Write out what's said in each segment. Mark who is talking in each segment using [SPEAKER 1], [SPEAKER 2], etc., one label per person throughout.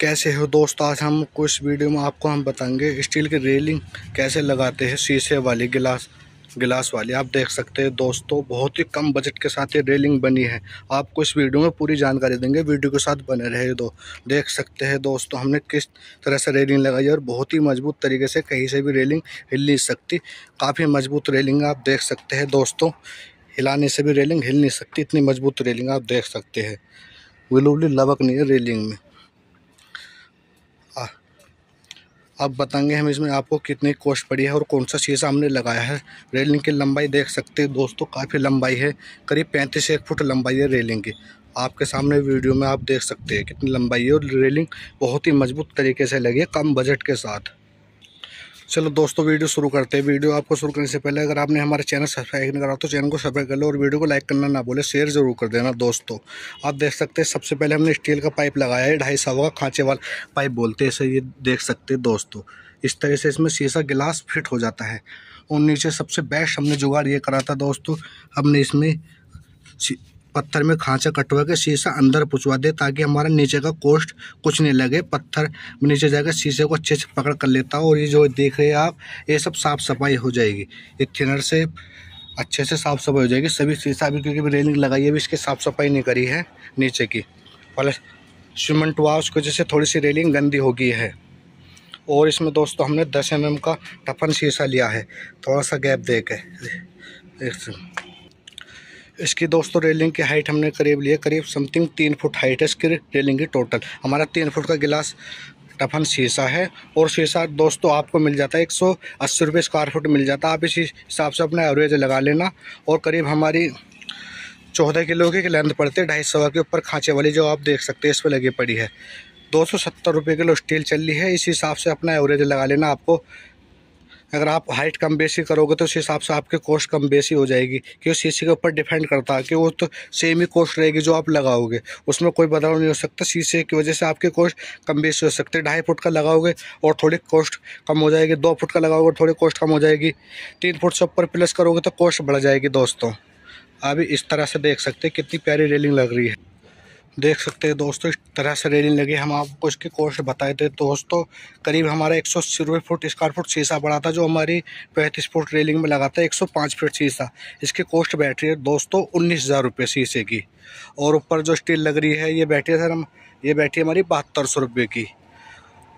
[SPEAKER 1] कैसे हो दोस्त आज हम कुछ वीडियो में आपको हम बताएंगे स्टील की रेलिंग कैसे लगाते हैं शीशे वाली गिलास गिलास वाली आप देख सकते हैं दोस्तों बहुत ही कम बजट के साथ ये रेलिंग बनी है आपको इस वीडियो में पूरी जानकारी देंगे वीडियो के साथ बने रहे दो देख सकते हैं दोस्तों हमने किस तरह से रेलिंग लगाई और बहुत ही मजबूत तरीके से कहीं से भी रेलिंग हिल नहीं सकती काफ़ी मजबूत रेलिंग आप देख सकते हैं दोस्तों हिलाने से भी रेलिंग हिल नहीं सकती इतनी मजबूत रेलिंग आप देख सकते हैं बिल्कुल लबक नहीं है रेलिंग में अब बताएंगे हम इसमें आपको कितनी कॉस्ट पड़ी है और कौन सा शीशा हमने लगाया है रेलिंग की लंबाई देख सकते हैं दोस्तों काफ़ी लंबाई है करीब पैंतीस एक फुट लंबाई है रेलिंग की आपके सामने वीडियो में आप देख सकते हैं कितनी लंबाई है और रेलिंग बहुत ही मजबूत तरीके से लगी है कम बजट के साथ चलो दोस्तों वीडियो शुरू करते हैं वीडियो आपको शुरू करने से पहले अगर आपने हमारे चैनल सब्सक्राइब नहीं करा तो चैनल को सब्सक्राइब कर लो और वीडियो को लाइक करना ना बोले शेयर जरूर कर देना दोस्तों आप देख सकते हैं सबसे पहले हमने स्टील का पाइप लगाया है ढाई सौ का खाँचे वाला पाइप बोलते हैं इसे ये देख सकते हैं दोस्तों इस तरह से इसमें शीशा गिलास फिट हो जाता है और नीचे सबसे बेस्ट हमने जुगाड़ ये करा था दोस्तों हमने इसमें पत्थर में खांचा कटवा के शीशा अंदर पुचवा दे ताकि हमारा नीचे का कोस्ट कुछ नहीं लगे पत्थर नीचे जाकर शीशे को अच्छे से पकड़ कर लेता और ये जो देख रहे हैं आप ये सब साफ़ सफाई हो जाएगी ये थिनर से अच्छे से साफ़ सफाई हो जाएगी सभी शीशा अभी क्योंकि रेलिंग लगाई है भी इसकी साफ़ सफाई नहीं करी है नीचे की प्लस सीमेंट हुआ उसकी वजह से थोड़ी सी रेलिंग गंदी हो गई है और इसमें दोस्तों हमने दस एम mm का टफन शीशा लिया है थोड़ा सा गैप दे के इसकी दोस्तों रेलिंग की हाइट हमने करीब लिया करीब समथिंग तीन फुट हाइट है इसकी रेलिंग की टोटल हमारा तीन फुट का गिलास टफन शीशा है और शीशा दोस्तों आपको मिल जाता है एक सौ अस्सी रुपये स्क्वायर फुट मिल जाता है आप इसी हिसाब से अपना एवरेज लगा लेना और करीब हमारी चौदह किलो की लेंथ पड़ती है ढाई सौ के ऊपर खाँचे वाली जो आप देख सकते हैं इस पर लगी पड़ी है दो सौ सत्तर रुपये किलो स्टील चल रही है इसी हिसाब से अपना एवरेज लगा लेना आपको अगर आप हाइट कम बेसी करोगे तो उस हिसाब से आपके कोस्ट कम बेसी हो जाएगी कि उस शीशे के ऊपर डिपेंड करता है कि वो तो सेम ही कोस्ट रहेगी जो आप लगाओगे उसमें कोई बदलाव नहीं हो सकता शीशे की वजह से आपके कॉस्ट कम बेसी हो सकते ढाई फुट का लगाओगे और थोड़ी कोस्ट कम हो जाएगी दो फुट का लगाओगे थोड़ी कोस्ट कम हो जाएगी तीन फुट से ऊपर प्लस करोगे तो कॉस्ट बढ़ जाएगी दोस्तों अभी इस तरह से देख सकते कितनी प्यारी रेलिंग लग रही है देख सकते हैं दोस्तों इस तरह से रेलिंग लगी हम आपको इसके कॉस्ट बताए थे दोस्तों करीब हमारा एक सौ फुट स्क्वायर फुट शीशा पड़ा था जो हमारी पैंतीस फुट रेलिंग में लगा था एक सौ पाँच फीट शीशा इसकी कॉस्ट बैटरी है दोस्तों उन्नीस हज़ार रुपये शीशे की और ऊपर जो स्टील लग रही है ये बैटरी है सर हम ये बैटरी हमारी बहत्तर सौ रुपये की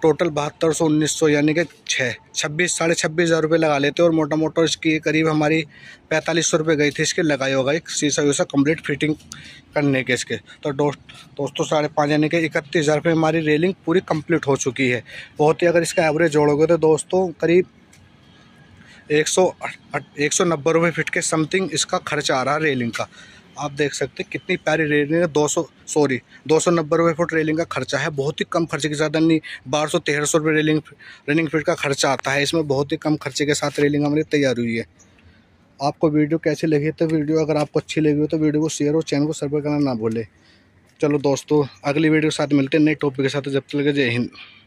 [SPEAKER 1] टोटल बहत्तर सौ उन्नीस सौ यानी कि छः छब्बीस साढ़े छब्बीस हज़ार रुपये लगा लेते और मोटा मोटा इसकी करीब हमारी पैंतालीस सौ रुपये गई थी इसके लगाई होगा एक शीशा वीसा कम्प्लीट फिटिंग करने के इसके तो दोस्तों साढ़े पाँच यानी कि इकतीस हज़ार रुपये हमारी रेलिंग पूरी कम्प्लीट हो चुकी है बहुत ही अगर इसका एवरेज जोड़ोगे तो दोस्तों करीब एक सौ एक सौ नब्बे रुपये फिट के समथिंग इसका खर्चा आ रहा है रेलिंग का आप देख सकते हैं कितनी प्यारी रेलिंग है दो सौ सॉरी दो सौ नब्बे रुपये फुट रेलिंग का खर्चा है बहुत ही कम खर्चे के साथ यानी बारह सौ तेरह सौ रुपये रेलिंग रेलिंग फिट का खर्चा आता है इसमें बहुत ही कम खर्चे के साथ रेलिंग हमारी तैयार हुई है आपको वीडियो कैसी लगी तो वीडियो अगर आपको अच्छी लगी हो तो वीडियो को शेयर और चैनल को सर्वे करना ना भूलें चलो दोस्तों अगली वीडियो के साथ मिलते हैं नए टॉपिक के साथ जब तक लगे जय हिंद